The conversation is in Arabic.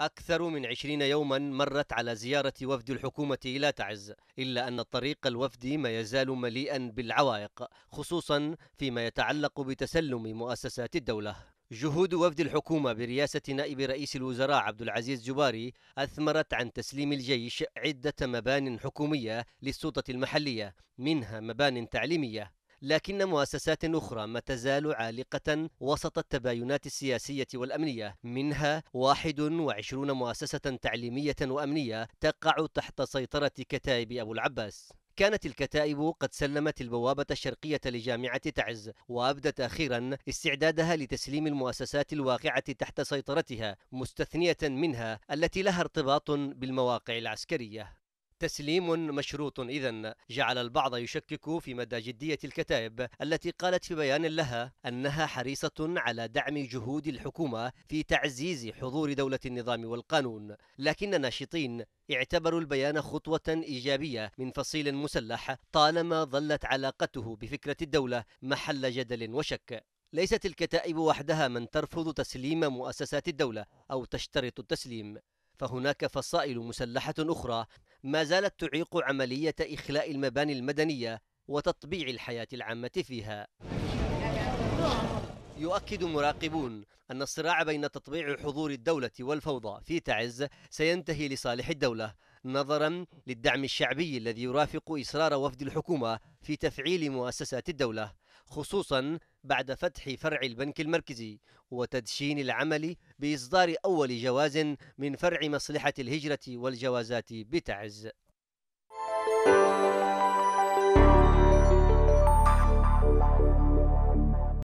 أكثر من عشرين يوما مرت على زيارة وفد الحكومة إلى تعز إلا أن الطريق الوفدي ما يزال مليئا بالعوائق خصوصا فيما يتعلق بتسلم مؤسسات الدولة جهود وفد الحكومة برئاسة نائب رئيس الوزراء عبد العزيز جباري أثمرت عن تسليم الجيش عدة مبان حكومية للسلطة المحلية منها مبان تعليمية لكن مؤسسات أخرى ما تزال عالقة وسط التباينات السياسية والأمنية منها 21 مؤسسة تعليمية وأمنية تقع تحت سيطرة كتائب أبو العباس كانت الكتائب قد سلمت البوابة الشرقية لجامعة تعز وأبدت أخيرا استعدادها لتسليم المؤسسات الواقعة تحت سيطرتها مستثنية منها التي لها ارتباط بالمواقع العسكرية تسليم مشروط إذا جعل البعض يشكك في مدى جدية الكتائب التي قالت في بيان لها أنها حريصة على دعم جهود الحكومة في تعزيز حضور دولة النظام والقانون لكن ناشطين اعتبروا البيان خطوة إيجابية من فصيل مسلح طالما ظلت علاقته بفكرة الدولة محل جدل وشك ليست الكتائب وحدها من ترفض تسليم مؤسسات الدولة أو تشترط التسليم فهناك فصائل مسلحة أخرى ما زالت تعيق عملية إخلاء المباني المدنية وتطبيع الحياة العامة فيها يؤكد مراقبون أن الصراع بين تطبيع حضور الدولة والفوضى في تعز سينتهي لصالح الدولة نظرا للدعم الشعبي الذي يرافق إصرار وفد الحكومة في تفعيل مؤسسات الدولة خصوصا بعد فتح فرع البنك المركزي وتدشين العمل باصدار اول جواز من فرع مصلحه الهجره والجوازات بتعز